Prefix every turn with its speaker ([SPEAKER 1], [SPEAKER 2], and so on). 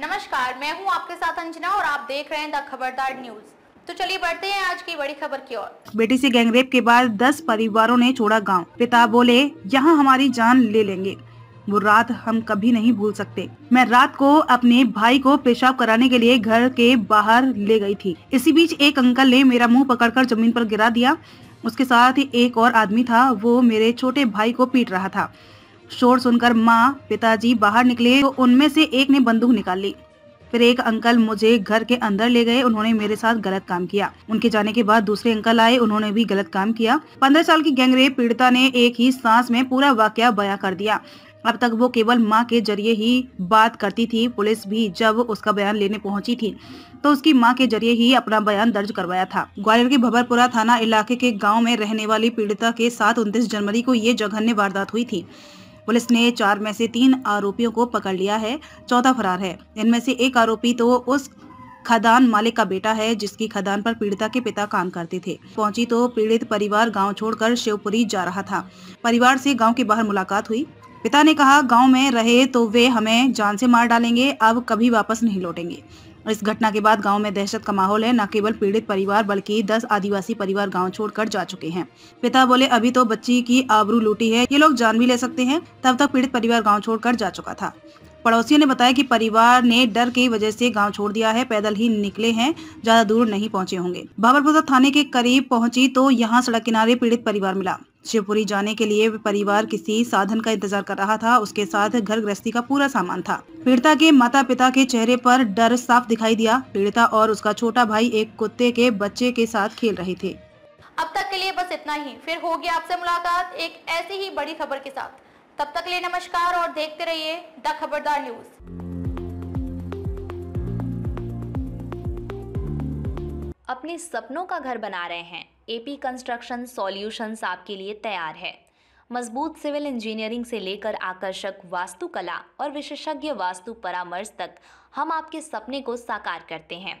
[SPEAKER 1] नमस्कार मैं हूं आपके साथ अंजना और आप देख रहे हैं द खबरदार न्यूज तो चलिए बढ़ते हैं आज की बड़ी खबर की ओर
[SPEAKER 2] बेटी से गैंगरेप के बाद 10 परिवारों ने छोड़ा गांव पिता बोले यहां हमारी जान ले लेंगे वो रात हम कभी नहीं भूल सकते मैं रात को अपने भाई को पेशाब कराने के लिए घर के बाहर ले गई थी इसी बीच एक अंकल ने मेरा मुंह पकड़कर जमीन पर गिरा दिया उसके साथ एक और आदमी था वो मेरे छोटे भाई को पीट रहा था शोर सुनकर माँ पिताजी बाहर निकले तो उनमें से एक ने बंदूक निकाल ली फिर एक अंकल मुझे घर के अंदर ले गए उन्होंने मेरे साथ गलत काम किया उनके जाने के बाद दूसरे अंकल आए उन्होंने भी गलत काम किया पंद्रह साल की गैंगरेप पीड़िता ने एक ही सांस में पूरा वाक्य बयां कर दिया अब तक वो केवल माँ के जरिए ही बात करती थी पुलिस भी जब उसका बयान लेने पहुंची थी तो उसकी माँ के जरिए ही अपना बयान दर्ज करवाया था ग्वालियर के भबरपुरा थाना इलाके के गाँव में रहने वाली पीड़िता के साथ उन्तीस जनवरी को ये जघन्य वारदात हुई थी पुलिस ने चार में से तीन आरोपियों को पकड़ लिया है चौथा फरार है इनमें से एक आरोपी तो उस खदान मालिक का बेटा है जिसकी खदान पर पीड़िता के पिता काम करते थे पहुंची तो पीड़ित परिवार गांव छोड़कर शिवपुरी जा रहा था परिवार से गांव के बाहर मुलाकात हुई पिता ने कहा गांव में रहे तो वे हमें जान से मार डालेंगे अब कभी वापस नहीं लौटेंगे इस घटना के बाद गांव में दहशत का माहौल है न केवल पीड़ित परिवार बल्कि दस आदिवासी परिवार गांव छोड़कर जा चुके हैं पिता बोले अभी तो बच्ची की आबरू लूटी है ये लोग जान भी ले सकते हैं तब तक पीड़ित परिवार गाँव छोड़कर जा चुका था पड़ोसियों ने बताया कि परिवार ने डर की वजह से गांव छोड़ दिया है पैदल ही निकले हैं ज्यादा दूर नहीं पहुंचे होंगे बाबरपुरा थाने के करीब पहुंची तो यहाँ सड़क किनारे पीड़ित परिवार मिला शिवपुरी जाने के लिए परिवार किसी साधन का इंतजार कर रहा था उसके साथ घर गृहस्थी का पूरा सामान था पीड़िता के माता पिता के चेहरे पर डर साफ दिखाई दिया पीड़िता और उसका छोटा भाई एक कुत्ते के बच्चे के साथ खेल रहे थे
[SPEAKER 1] अब तक के लिए बस इतना ही फिर होगी आपसे मुलाकात एक ऐसी ही बड़ी खबर के साथ तब तक लिए नमस्कार और देखते रहिए द खबरदार न्यूज़
[SPEAKER 3] अपने सपनों का घर बना रहे हैं एपी कंस्ट्रक्शन सॉल्यूशंस आपके लिए तैयार है मजबूत सिविल इंजीनियरिंग से लेकर आकर्षक वास्तुकला और विशेषज्ञ वास्तु परामर्श तक हम आपके सपने को साकार करते हैं